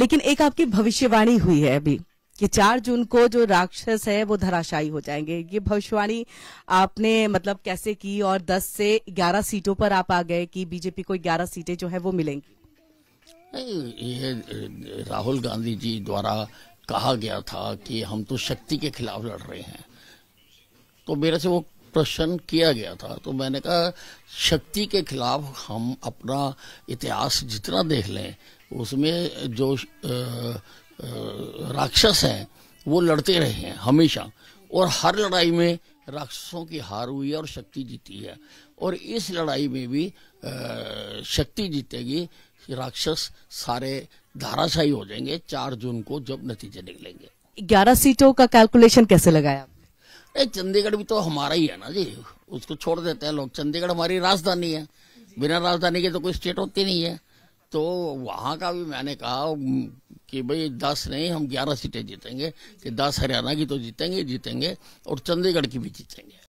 लेकिन एक आपकी भविष्यवाणी हुई है अभी कि चार जून को जो राक्षस है वो धराशायी हो जाएंगे ये भविष्यवाणी आपने मतलब कैसे की और 10 से 11 सीटों पर आप आ गए कि बीजेपी को 11 सीटें जो है वो मिलेंगी ये राहुल गांधी जी द्वारा कहा गया था कि हम तो शक्ति के खिलाफ लड़ रहे हैं तो मेरे से वो प्रश्न किया गया था तो मैंने कहा शक्ति के खिलाफ हम अपना इतिहास जितना देख लें उसमें जो राक्षस हैं वो लड़ते रहे हैं हमेशा और हर लड़ाई में राक्षसों की हार हुई है और शक्ति जीती है और इस लड़ाई में भी शक्ति जीतेगी राक्षस सारे धाराशाही हो जाएंगे चार जून को जब नतीजे निकलेंगे ग्यारह सीटों का कैलकुलेशन कैसे लगाया ए चंडीगढ़ भी तो हमारा ही है ना जी उसको छोड़ देते हैं लोग चंडीगढ़ हमारी राजधानी है बिना राजधानी के तो कोई स्टेट होती नहीं है तो वहाँ का भी मैंने कहा कि भाई दस नहीं हम ग्यारह सीटें जीतेंगे कि दस हरियाणा की तो जीतेंगे जीतेंगे और चंडीगढ़ की भी जीतेंगे